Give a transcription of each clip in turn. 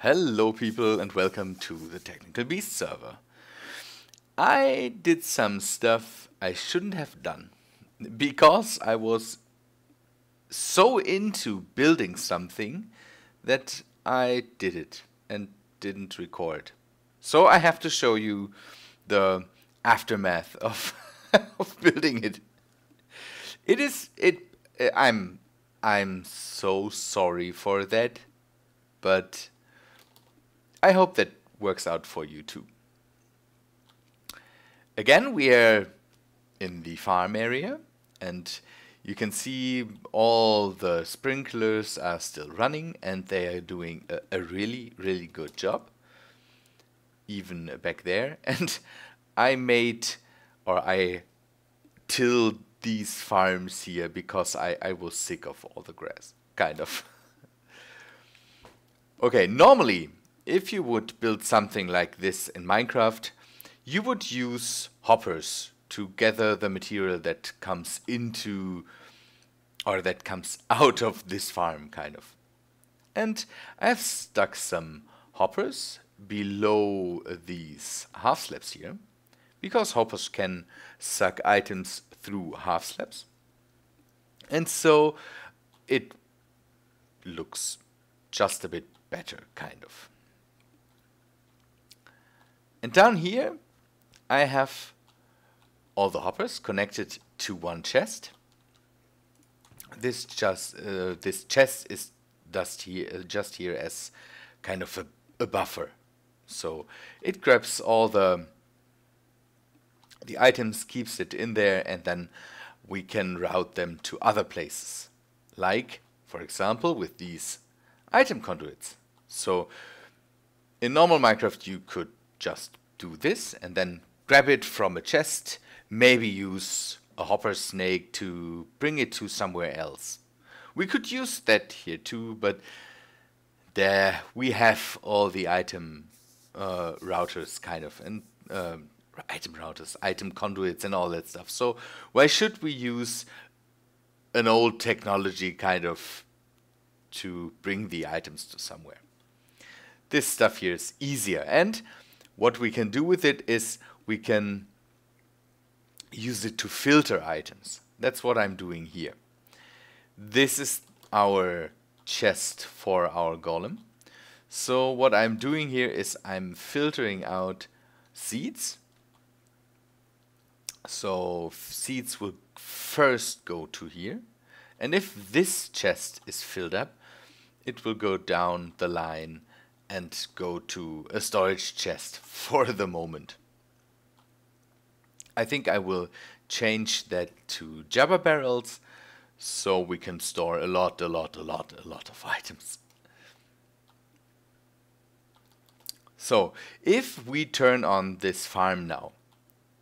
Hello people and welcome to the Technical Beast server. I did some stuff I shouldn't have done because I was so into building something that I did it and didn't record. So I have to show you the aftermath of, of building it. It is it I'm I'm so sorry for that but I hope that works out for you too. Again, we are in the farm area and you can see all the sprinklers are still running and they are doing a, a really, really good job, even back there. And I made or I tilled these farms here because I, I was sick of all the grass, kind of. okay, normally if you would build something like this in Minecraft, you would use hoppers to gather the material that comes into or that comes out of this farm kind of. And I've stuck some hoppers below these half slabs here because hoppers can suck items through half slabs. And so it looks just a bit better kind of. And down here, I have all the hoppers connected to one chest. This just uh, this chest is just here, uh, just here as kind of a, a buffer. So it grabs all the the items, keeps it in there, and then we can route them to other places. Like, for example, with these item conduits. So in normal Minecraft, you could just do this and then grab it from a chest, maybe use a hopper snake to bring it to somewhere else. We could use that here too, but there we have all the item uh, routers kind of and um, item routers, item conduits and all that stuff. So why should we use an old technology kind of to bring the items to somewhere? This stuff here is easier and what we can do with it is we can use it to filter items. That's what I'm doing here. This is our chest for our golem. So what I'm doing here is I'm filtering out seeds. So seeds will first go to here. And if this chest is filled up, it will go down the line and go to a storage chest for the moment. I think I will change that to Jabber barrels so we can store a lot, a lot, a lot, a lot of items. So if we turn on this farm now,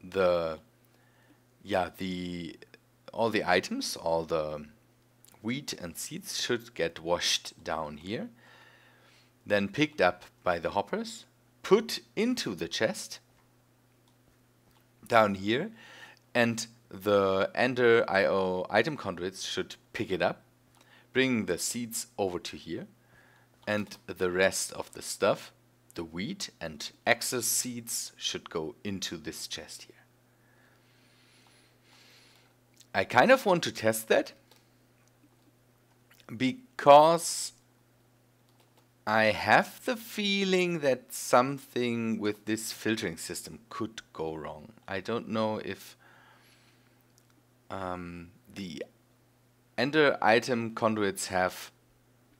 the yeah the all the items, all the wheat and seeds should get washed down here then picked up by the hoppers, put into the chest down here, and the Ender IO item conduits should pick it up, bring the seeds over to here, and the rest of the stuff, the wheat and excess seeds, should go into this chest here. I kind of want to test that because I have the feeling that something with this filtering system could go wrong. I don't know if um, the ender item conduits have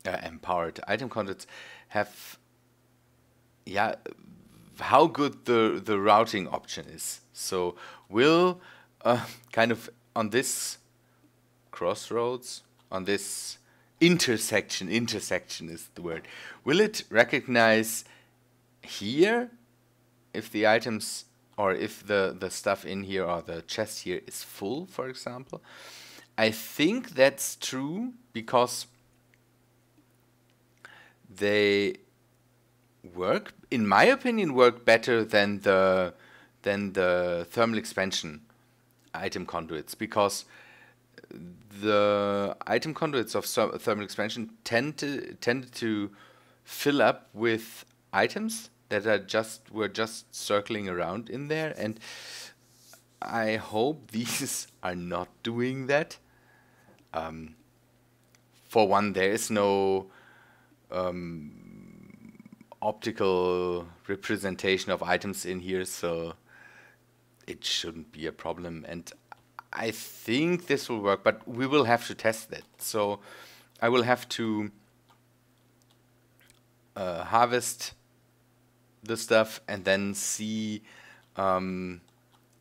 uh, empowered item conduits have yeah how good the the routing option is. So will uh, kind of on this crossroads on this intersection, intersection is the word. Will it recognize here if the items or if the, the stuff in here or the chest here is full, for example? I think that's true because they work, in my opinion, work better than the than the thermal expansion item conduits because the item conduits of thermal expansion tend to tend to fill up with items that are just were just circling around in there and I hope these are not doing that. Um, for one, there is no um, optical representation of items in here, so it shouldn't be a problem. And I think this will work, but we will have to test that. So I will have to uh, harvest the stuff and then see um,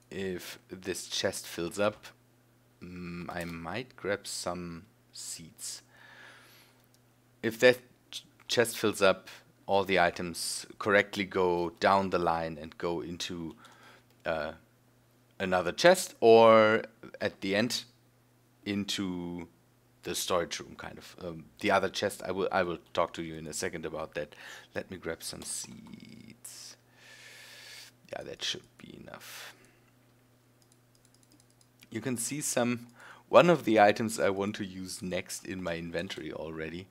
if this chest fills up. Mm, I might grab some seeds. If that ch chest fills up, all the items correctly go down the line and go into uh, another chest or at the end into the storage room kind of um, the other chest I will I will talk to you in a second about that let me grab some seeds yeah that should be enough you can see some one of the items I want to use next in my inventory already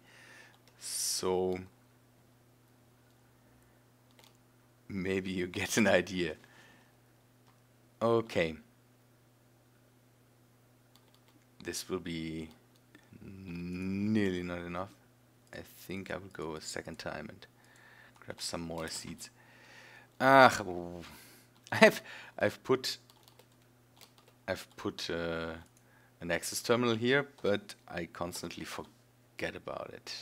so maybe you get an idea Okay. This will be nearly not enough. I think I will go a second time and grab some more seeds. Ah, I've I've put I've put uh, an access terminal here, but I constantly forget about it.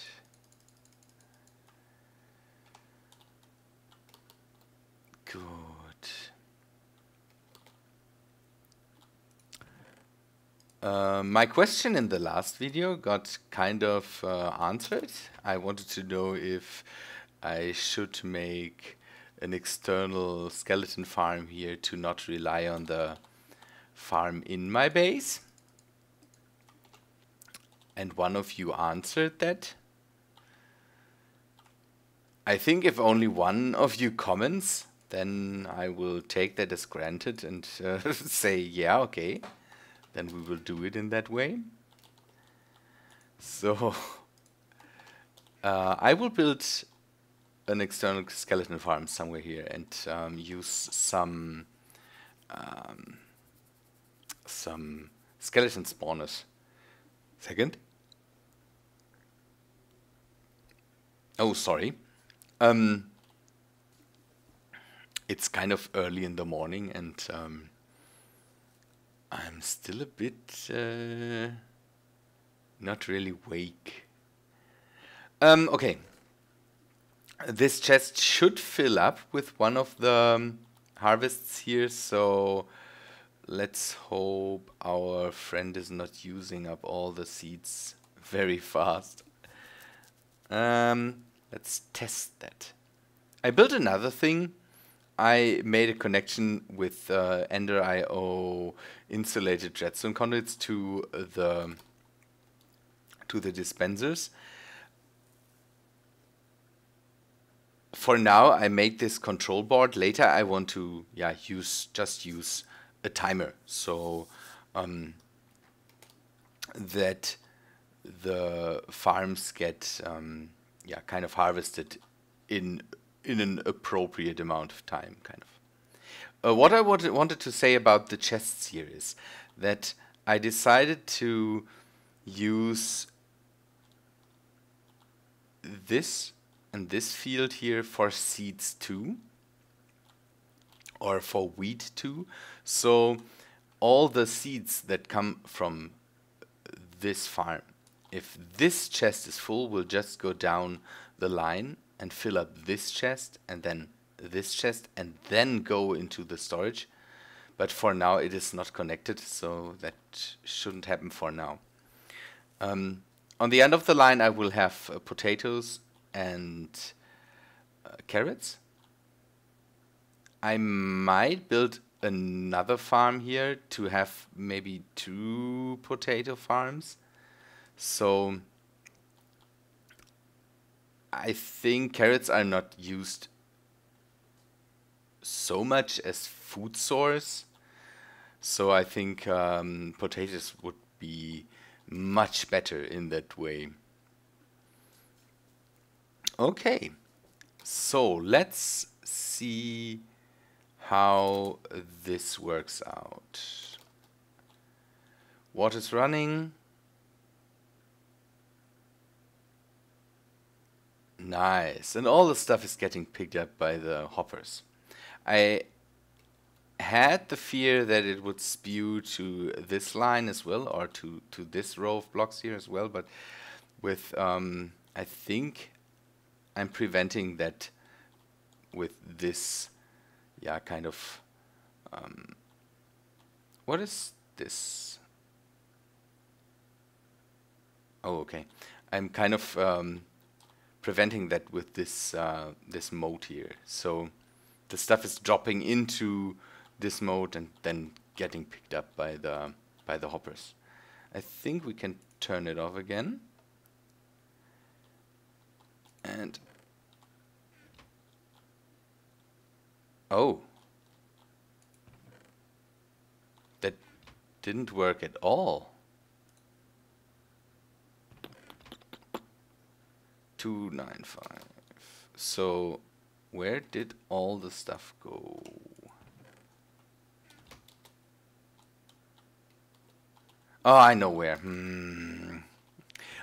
Cool. Uh, my question in the last video got kind of uh, answered. I wanted to know if I should make an external skeleton farm here to not rely on the farm in my base. And one of you answered that. I think if only one of you comments, then I will take that as granted and uh, say, yeah, okay then we will do it in that way. So uh, I will build an external skeleton farm somewhere here and um, use some um, some skeleton spawners. Second. Oh, sorry. Um, it's kind of early in the morning and um, I'm still a bit uh, not really wake. Um, okay. This chest should fill up with one of the um, harvests here, so let's hope our friend is not using up all the seeds very fast. Um, let's test that. I built another thing I made a connection with uh, Ender IO insulated jetstone conduits to the to the dispensers. For now, I made this control board. Later, I want to yeah use just use a timer so um, that the farms get um, yeah kind of harvested in in an appropriate amount of time, kind of. Uh, what I wanted, wanted to say about the chest series, that I decided to use this and this field here for seeds too, or for wheat too. So all the seeds that come from this farm, if this chest is full, will just go down the line and fill up this chest and then this chest and then go into the storage. But for now it is not connected, so that shouldn't happen for now. Um, on the end of the line I will have uh, potatoes and uh, carrots. I might build another farm here to have maybe two potato farms. So I think carrots are not used so much as food source. So I think um, potatoes would be much better in that way. Okay, so let's see how this works out. Water's running. Nice. And all the stuff is getting picked up by the hoppers. I had the fear that it would spew to this line as well, or to, to this row of blocks here as well, but with, um, I think I'm preventing that with this, yeah, kind of, um, what is this? Oh, okay. I'm kind of um, preventing that with this uh, this mode here. So the stuff is dropping into this mode and then getting picked up by the by the hoppers. I think we can turn it off again. And oh, that didn't work at all. 295. So where did all the stuff go? Oh, I know where. Hmm.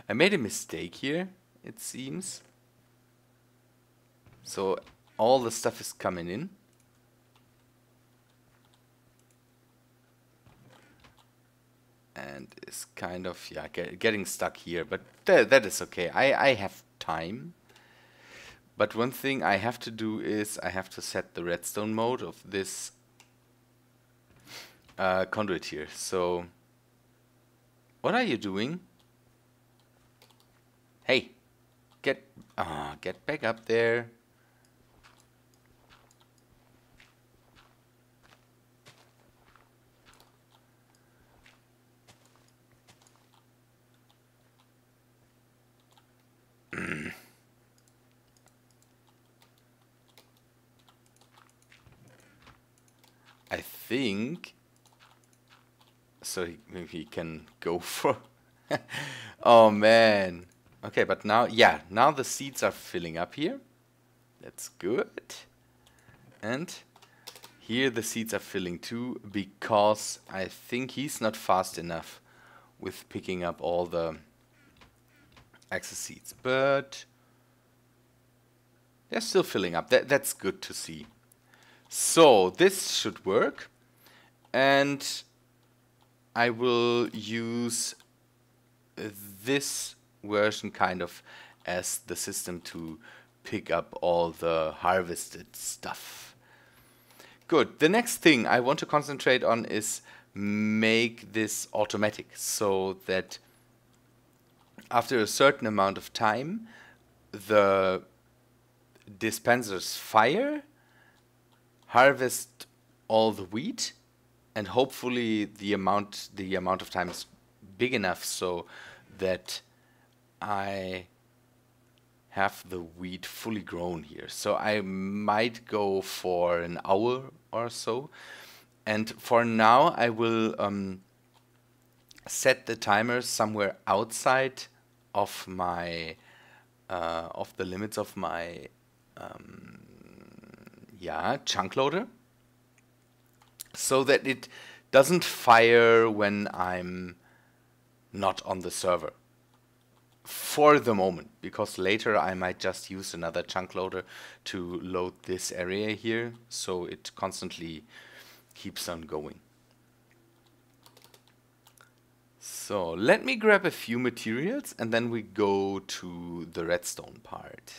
I made a mistake here, it seems. So all the stuff is coming in. And it's kind of yeah get, getting stuck here, but th that is okay. I, I have time. But one thing I have to do is I have to set the redstone mode of this uh, conduit here. So, what are you doing? Hey, get uh, get back up there. I think so he, he can go for oh man okay but now yeah now the seats are filling up here that's good and here the seats are filling too because I think he's not fast enough with picking up all the excess seats but they're still filling up That that's good to see so this should work. And I will use this version kind of as the system to pick up all the harvested stuff. Good. The next thing I want to concentrate on is make this automatic so that after a certain amount of time the dispensers fire harvest all the wheat, and hopefully the amount the amount of time is big enough so that I have the wheat fully grown here. So I might go for an hour or so. And for now, I will um, set the timer somewhere outside of my uh, of the limits of my um, yeah, chunk loader, so that it doesn't fire when I'm not on the server for the moment, because later I might just use another chunk loader to load this area here, so it constantly keeps on going. So let me grab a few materials and then we go to the redstone part.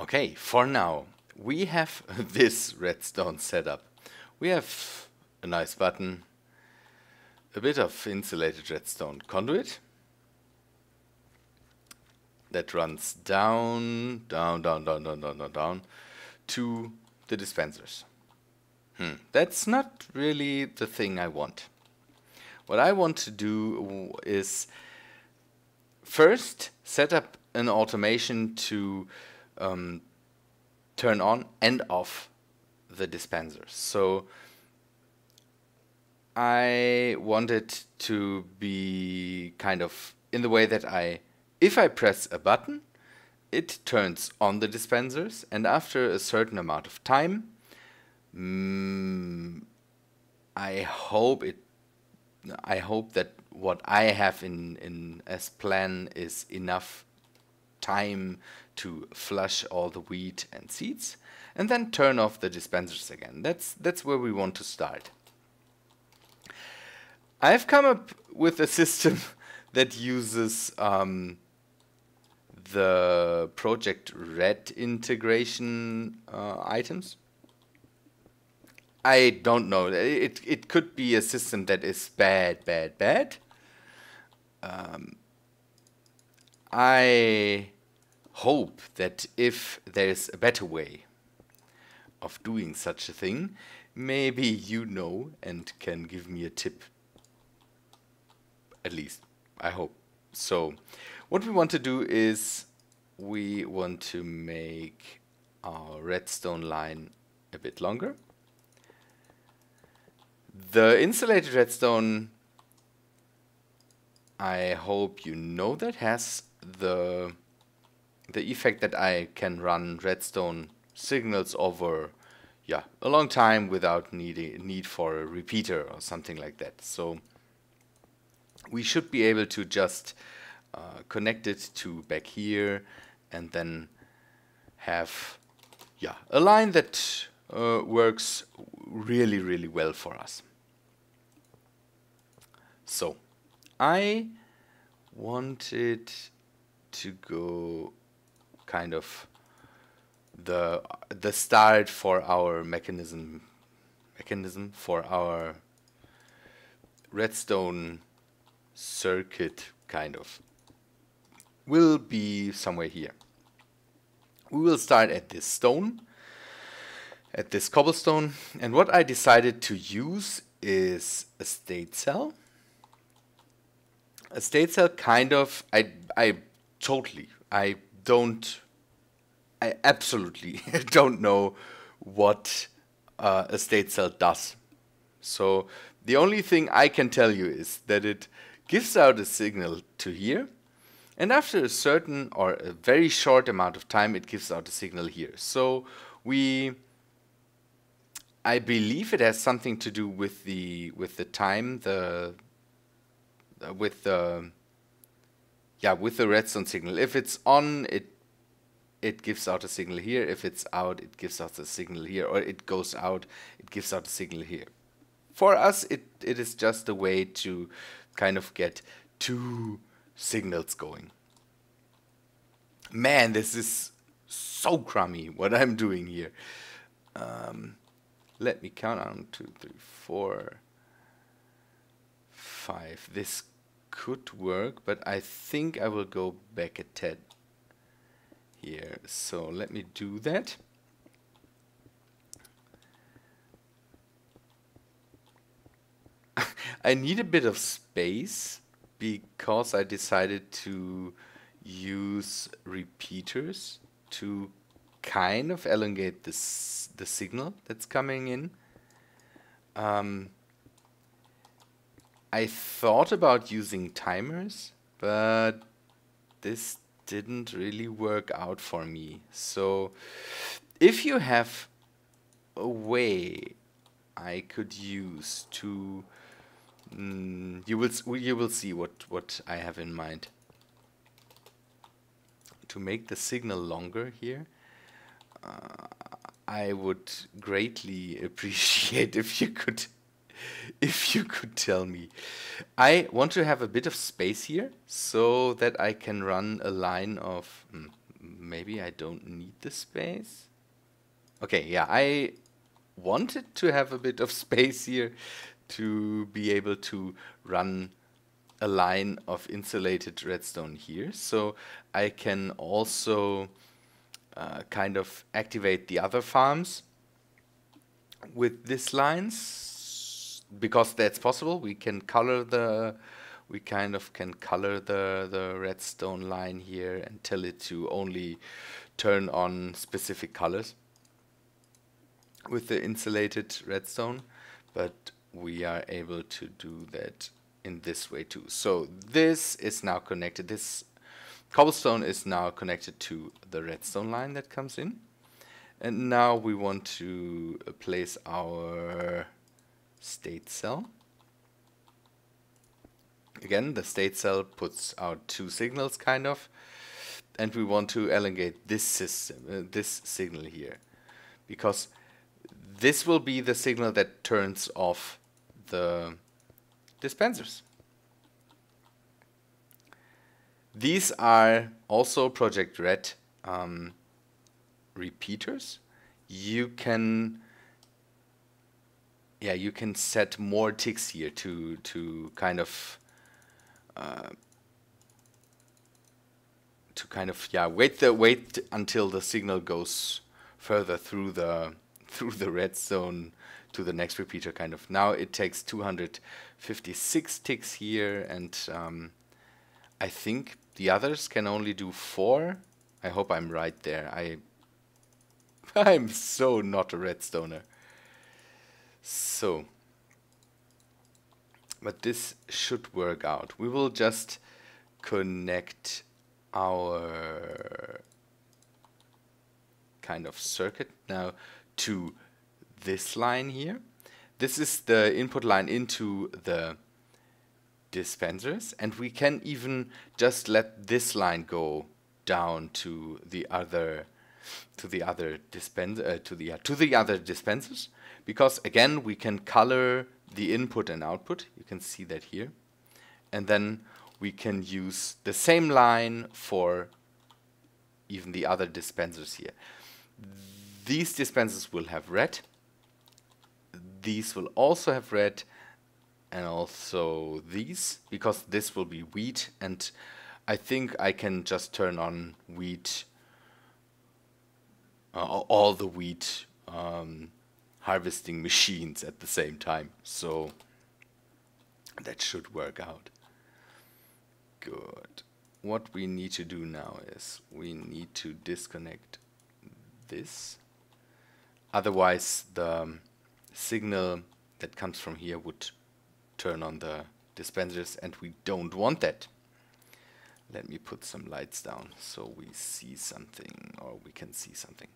Okay, for now, we have this redstone setup. We have a nice button, a bit of insulated redstone conduit that runs down, down, down, down, down, down, down, down to the dispensers. Hmm. That's not really the thing I want. What I want to do is first set up an automation to um, turn on and off the dispenser. So I want it to be kind of in the way that I, if I press a button, it turns on the dispensers, and after a certain amount of time, mm, I hope it. I hope that what I have in in as plan is enough time to flush all the wheat and seeds and then turn off the dispensers again. That's, that's where we want to start. I've come up with a system that uses um, the project red integration uh, items. I don't know. It, it could be a system that is bad, bad, bad. Um, I hope that if there's a better way of doing such a thing, maybe you know and can give me a tip. At least, I hope. So, what we want to do is we want to make our redstone line a bit longer. The insulated redstone, I hope you know that has the the effect that I can run redstone signals over yeah, a long time without need, need for a repeater or something like that. So we should be able to just uh, connect it to back here and then have yeah, a line that uh, works really, really well for us. So I wanted to go kind of the the start for our mechanism mechanism for our redstone circuit kind of will be somewhere here. We will start at this stone, at this cobblestone. And what I decided to use is a state cell. A state cell kind of, I, I totally, I don't, I absolutely don't know what uh, a state cell does. So the only thing I can tell you is that it gives out a signal to here, and after a certain or a very short amount of time, it gives out a signal here. So we, I believe it has something to do with the with the time the uh, with the yeah, with the redstone signal. If it's on, it it gives out a signal here. If it's out, it gives out a signal here. Or it goes out, it gives out a signal here. For us, it, it is just a way to kind of get two signals going. Man, this is so crummy what I'm doing here. Um, let me count on two, three, four, five. This could work, but I think I will go back a tad here. So let me do that. I need a bit of space because I decided to use repeaters to kind of elongate this the signal that's coming in. Um, I thought about using timers, but this didn't really work out for me. So if you have a way I could use to mm, you will you will see what what I have in mind to make the signal longer here uh, I would greatly appreciate if you could if you could tell me. I want to have a bit of space here so that I can run a line of... Hmm, maybe I don't need the space. Okay, yeah, I wanted to have a bit of space here to be able to run a line of insulated redstone here. So I can also uh, kind of activate the other farms with these lines because that's possible. We can color the we kind of can color the the redstone line here and tell it to only turn on specific colors with the insulated redstone but we are able to do that in this way too so this is now connected this cobblestone is now connected to the redstone line that comes in and now we want to place our state cell. Again, the state cell puts out two signals, kind of, and we want to elongate this system, uh, this signal here, because this will be the signal that turns off the dispensers. These are also Project Red um, repeaters. You can yeah, you can set more ticks here to to kind of uh, to kind of yeah wait the wait until the signal goes further through the through the red zone to the next repeater kind of now it takes 256 ticks here and um, I think the others can only do four I hope I'm right there I I'm so not a redstoner so, but this should work out. We will just connect our kind of circuit now to this line here. This is the input line into the dispensers and we can even just let this line go down to the other to the other dispense uh, to the uh, to the other dispensers because again we can color the input and output. You can see that here, and then we can use the same line for even the other dispensers here. These dispensers will have red. These will also have red and also these because this will be wheat and I think I can just turn on wheat uh, all the wheat um, harvesting machines at the same time. So that should work out. Good. What we need to do now is we need to disconnect this. Otherwise the um, signal that comes from here would turn on the dispensers and we don't want that. Let me put some lights down so we see something or we can see something.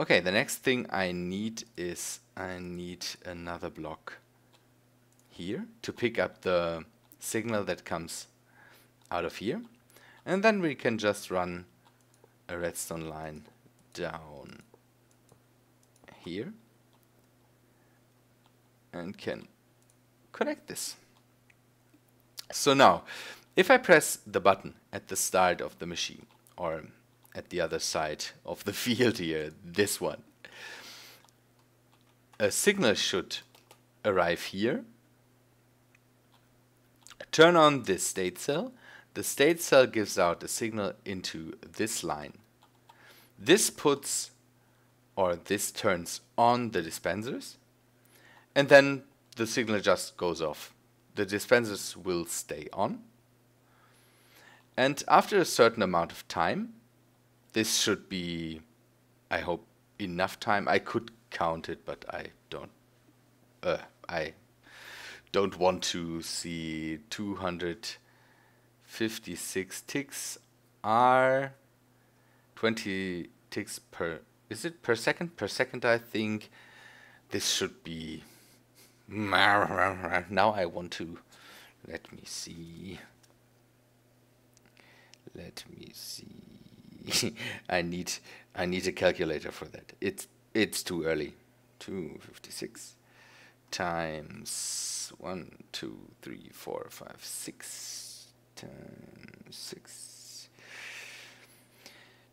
Okay, the next thing I need is I need another block here to pick up the signal that comes out of here. And then we can just run a redstone line down here and can connect this. So now, if I press the button at the start of the machine or at the other side of the field here, this one. A signal should arrive here, turn on this state cell. The state cell gives out a signal into this line. This puts or this turns on the dispensers and then the signal just goes off. The dispensers will stay on. And after a certain amount of time, this should be, I hope, enough time. I could count it, but I don't. Uh, I don't want to see 256 ticks are 20 ticks per is it per second per second I think this should be now I want to let me see let me see I need I need a calculator for that. It's it's too early. 256 times 1, 2, 3, 4, 5, 6 times 6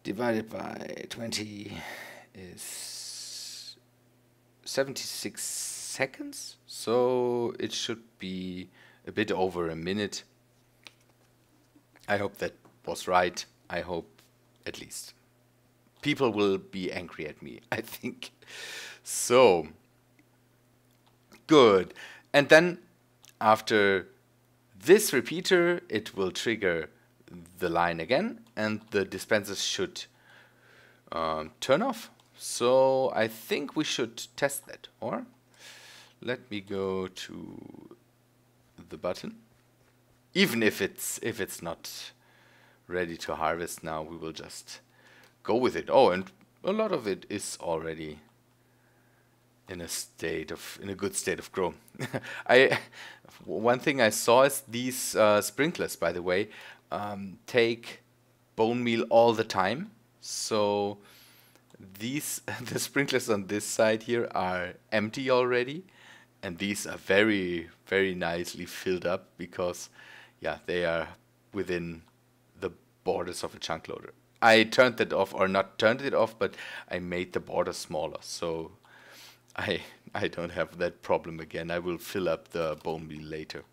divided by 20 is 76 seconds. So it should be a bit over a minute. I hope that was right. I hope at least. People will be angry at me, I think. So, good. And then after this repeater, it will trigger the line again and the dispensers should um, turn off. So I think we should test that, or? Let me go to the button. Even if it's if it's not ready to harvest now. We will just go with it. Oh, and a lot of it is already in a state of in a good state of grow. I one thing I saw is these uh, sprinklers, by the way, um, take bone meal all the time. So these the sprinklers on this side here are empty already, and these are very very nicely filled up because yeah they are within borders of a chunk loader. I turned that off, or not turned it off, but I made the border smaller. So I, I don't have that problem again. I will fill up the bone meal later.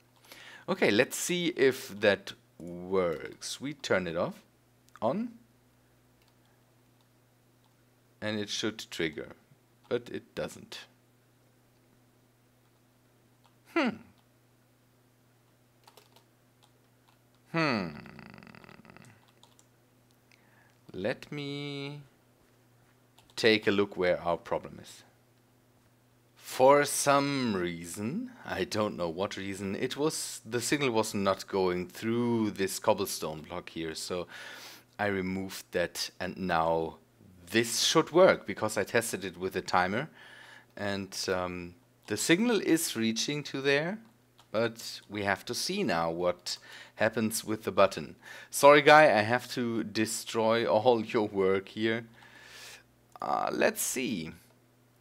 Okay, let's see if that works. We turn it off, on, and it should trigger, but it doesn't. Hmm. Hmm. Let me take a look where our problem is. For some reason, I don't know what reason, it was the signal was not going through this cobblestone block here, so I removed that and now this should work because I tested it with a timer and um, the signal is reaching to there but we have to see now what happens with the button. Sorry guy, I have to destroy all your work here. Uh, let's see.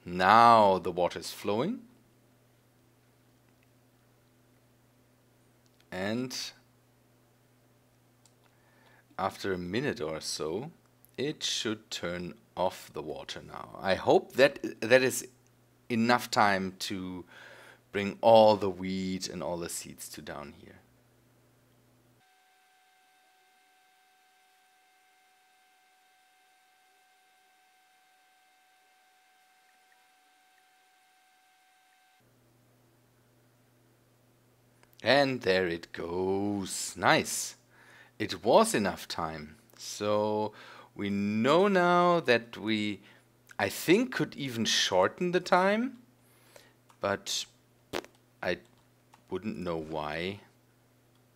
Now the water is flowing. And after a minute or so, it should turn off the water now. I hope that that is enough time to Bring all the weeds and all the seeds to down here. And there it goes. Nice. It was enough time. So we know now that we, I think, could even shorten the time. But I wouldn't know why.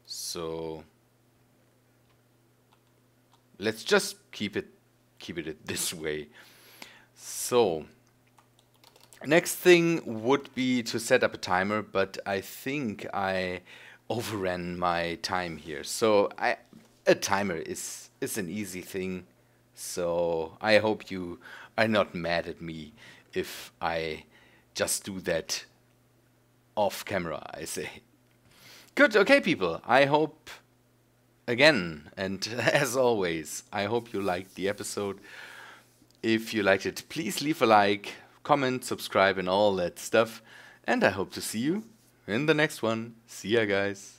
So let's just keep it keep it this way. So next thing would be to set up a timer, but I think I overran my time here. So I a timer is is an easy thing. So I hope you are not mad at me if I just do that off camera, I say. Good, okay, people. I hope again, and as always, I hope you liked the episode. If you liked it, please leave a like, comment, subscribe, and all that stuff. And I hope to see you in the next one. See ya, guys.